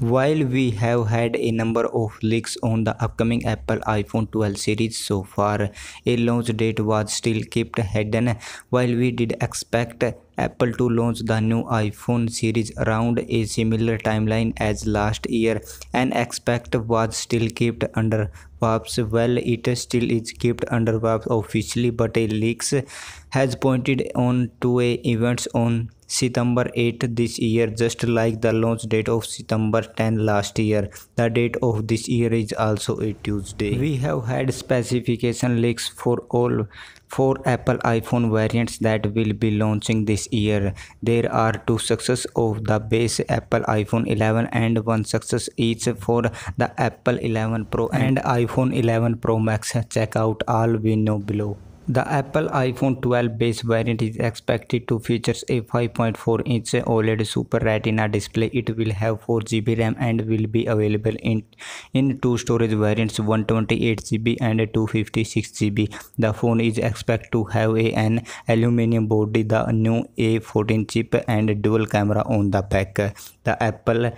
While we have had a number of leaks on the upcoming Apple iPhone 12 series so far, a launch date was still kept hidden. While we did expect Apple to launch the new iPhone series around a similar timeline as last year, an expect was still kept under wraps. Well, it still is kept under wraps officially, but a leaks has pointed on to a events on September 8 this year just like the launch date of September 10 last year. The date of this year is also a Tuesday. We have had specification leaks for all four Apple iPhone variants that will be launching this year. There are two success of the base Apple iPhone 11 and one success each for the Apple 11 Pro and mm. iPhone 11 Pro Max. Check out all we know below. The Apple iPhone 12 base variant is expected to feature a 5.4-inch OLED Super Retina display. It will have 4GB RAM and will be available in, in two storage variants 128GB and 256GB. The phone is expected to have a, an aluminum body, the new A14 chip and dual camera on the back. The Apple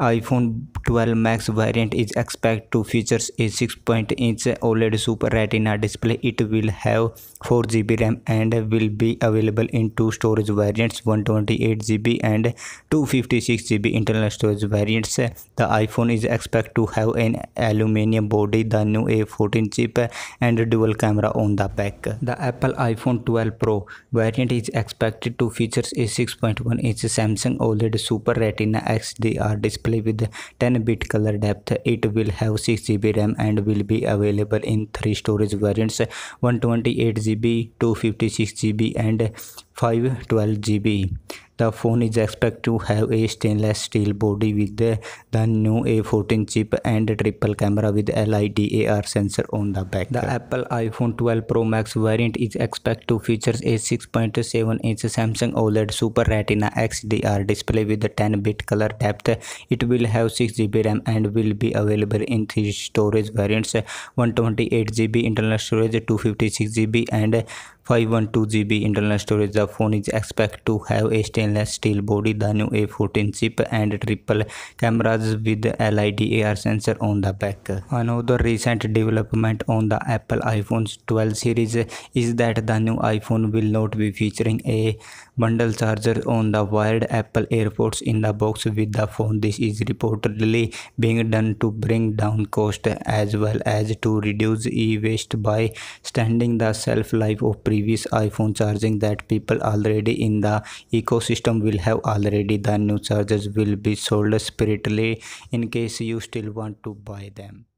iPhone 12 Max variant is expected to feature a 6 inch OLED Super Retina display. It will have 4GB RAM and will be available in two storage variants, 128GB and 256GB internal storage variants. The iPhone is expected to have an aluminum body, the new A14 chip and dual camera on the back. The Apple iPhone 12 Pro variant is expected to feature a 6.1-inch Samsung OLED Super Retina XDR display with 10 bit color depth it will have 6 gb ram and will be available in three storage variants 128 gb 256 gb and 512 gb the phone is expected to have a stainless steel body with the new A14 chip and triple camera with LIDAR sensor on the back. The Apple iPhone 12 Pro Max variant is expected to feature a 6.7-inch Samsung OLED Super Retina XDR display with 10-bit color depth. It will have 6GB RAM and will be available in three storage variants, 128GB internal storage, 256GB and 512 GB internal storage. The phone is expected to have a stainless steel body, the new A14 chip and triple cameras with LID AR sensor on the back. Another recent development on the Apple iPhone 12 series is that the new iPhone will not be featuring a bundle charger on the wired Apple AirPods in the box with the phone. This is reportedly being done to bring down cost as well as to reduce e-waste by extending the shelf life of previous previous iPhone charging that people already in the ecosystem will have already the new chargers will be sold separately in case you still want to buy them